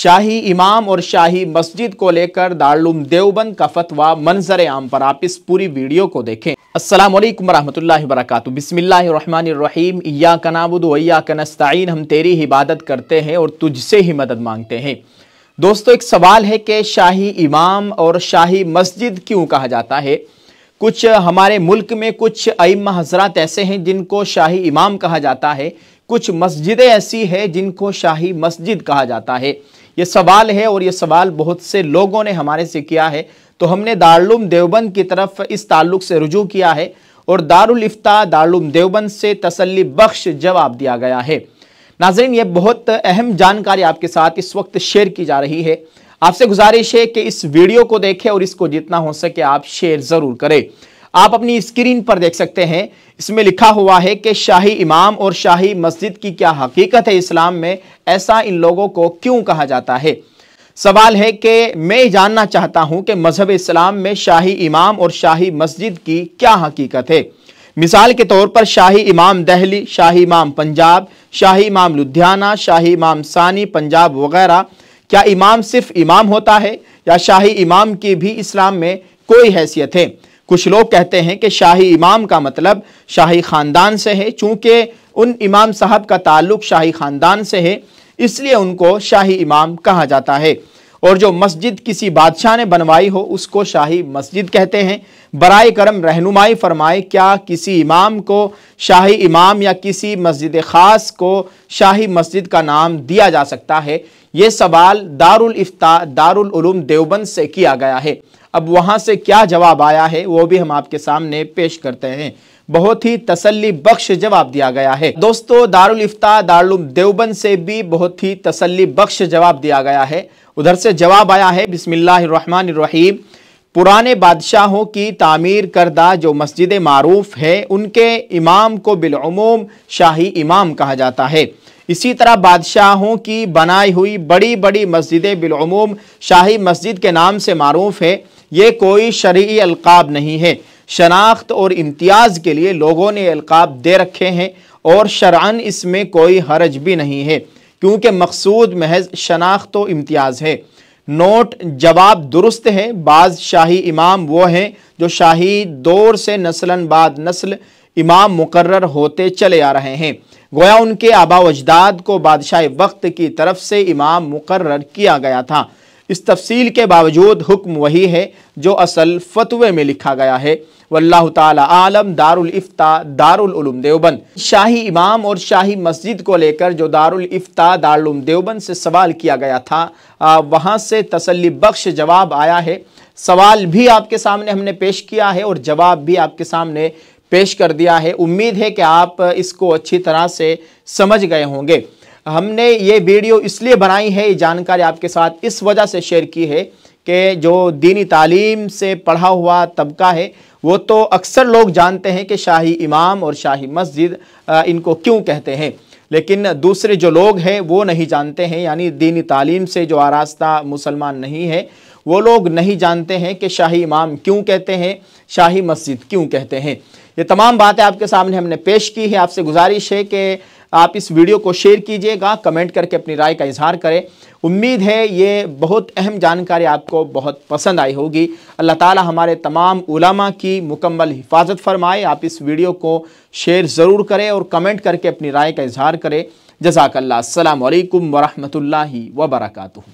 शाही इमाम और शाही मस्जिद को लेकर दारुम देवबंद का फतवा मंजर आम पर आप इस पूरी वीडियो को देखें असलम वरहमल वरक बिस्मिल्लाम या कनाबुद वैया कनस्तिन हम तेरी इबादत करते हैं और तुझसे ही मदद मांगते हैं दोस्तों एक सवाल है कि शाही इमाम और शाही मस्जिद क्यों कहा जाता है कुछ हमारे मुल्क में कुछ अम हजरात ऐसे हैं जिनको शाही इमाम कहा जाता है कुछ मस्जिदें ऐसी हैं जिनको शाही मस्जिद कहा जाता है ये सवाल है और ये सवाल बहुत से लोगों ने हमारे से किया है तो हमने दारुम देवबंद की तरफ इस ताल्लुक से रुजू किया है और दारुल इफ्ता दारुम देवबंद से तसली बख्श जवाब दिया गया है नाजरीन ये बहुत अहम जानकारी आपके साथ इस वक्त शेयर की जा रही है आपसे गुजारिश है कि इस वीडियो को देखें और इसको जितना हो सके आप शेयर ज़रूर करें आप अपनी स्क्रीन पर देख सकते हैं इसमें लिखा हुआ है कि शाही इमाम और शाही मस्जिद की क्या हकीकत है इस्लाम में ऐसा इन लोगों को क्यों कहा जाता है सवाल है कि मैं जानना चाहता हूं कि मजहब इस्लाम में शाही इमाम और शाही मस्जिद की क्या हकीकत है मिसाल के तौर पर शाही इमाम दहली शाही इमाम पंजाब शाही इमाम लुधियाना शाही इमाम सानी पंजाब वगैरह क्या इमाम सिर्फ इमाम होता है या शाही इमाम की भी इस्लाम में कोई हैसियत है कुछ लोग कहते हैं कि शाही इमाम का मतलब शाही ख़ानदान से है चूँकि उन इमाम साहब का ताल्लुक़ शाही ख़ानदान से है इसलिए उनको शाही इमाम कहा जाता है और जो मस्जिद किसी बादशाह ने बनवाई हो उसको शाही मस्जिद कहते हैं बरए करम रहनुमाई फरमाए क्या किसी इमाम को शाही इमाम या किसी मस्जिद ख़ास को शाही मस्जिद का नाम दिया जा सकता है ये सवाल दारुल इफ्ता दारुल उलूम देवबंद से किया गया है अब वहाँ से क्या जवाब आया है वो भी हम आपके सामने पेश करते हैं बहुत ही तसल्ली बख्श जवाब दिया गया है दोस्तों दारुल इफ्ता दारुल देवबंद से भी बहुत ही तसल्ली बख्श जवाब दिया गया है उधर से जवाब आया है बिसमीम पुराने बादशाहों की तामीर करदा जो मस्जिद मरूफ है उनके इमाम को बिलूम शाही इमाम कहा जाता है इसी तरह बादशाहों की बनाई हुई बड़ी बड़ी मस्जिदें बिलूम शाही मस्जिद के नाम से मरूफ है ये कोई शर्य अलकाब नहीं है शनाख्त और इम्तियाज़ के लिए लोगों ने अलकाब दे रखे हैं और शरान इसमें कोई हरज भी नहीं है क्योंकि मकसूद महज शनाख्त व इम्तियाज़ है नोट जवाब दुरुस्त है बाद शाही इमाम वो हैं जो शाही दौर से नस्लन बाद नस्ल इमाम मुकर्र होते चले आ रहे हैं गोया उनके आबा अजदाद को बादशाह वक्त की तरफ से इमाम मुकर्र किया गया था इस तफसील के बावजूद हुक्म वही है जो असल फतवे में लिखा गया है वल्लाह ताला आलम दारुल इफ्ता दारुल उलूम देवबंद शाही इमाम और शाही मस्जिद को लेकर जो दारुल इफ्ता दारुल देवबंद से सवाल किया गया था वहाँ से तसल्ली बख्श जवाब आया है सवाल भी आपके सामने हमने पेश किया है और जवाब भी आपके सामने पेश कर दिया है उम्मीद है कि आप इसको अच्छी तरह से समझ गए होंगे हमने ये वीडियो इसलिए बनाई है ये जानकारी आपके साथ इस वजह से शेयर की है कि जो दीनी तालीम से पढ़ा हुआ तबका है वो तो अक्सर लोग जानते हैं कि शाही इमाम और शाही मस्जिद इनको क्यों कहते हैं लेकिन दूसरे जो लोग हैं वो नहीं जानते हैं यानी दीनी तालीम से जो आरास्ता मुसलमान नहीं है वो लोग नहीं जानते हैं कि शाही इमाम क्यों कहते हैं शाही मस्जिद क्यों कहते हैं ये तमाम बातें आपके सामने हमने पेश की है आपसे गुजारिश है कि आप इस वीडियो को शेयर कीजिएगा कमेंट करके अपनी राय का इजहार करें उम्मीद है ये बहुत अहम जानकारी आपको बहुत पसंद आई होगी अल्लाह ताला हमारे तमाम उलमा की मुकम्मल हिफाजत फरमाए आप इस वीडियो को शेयर ज़रूर करें और कमेंट करके अपनी राय का इजहार करें जजाकल्ला अल्लाम वरहमल वर्का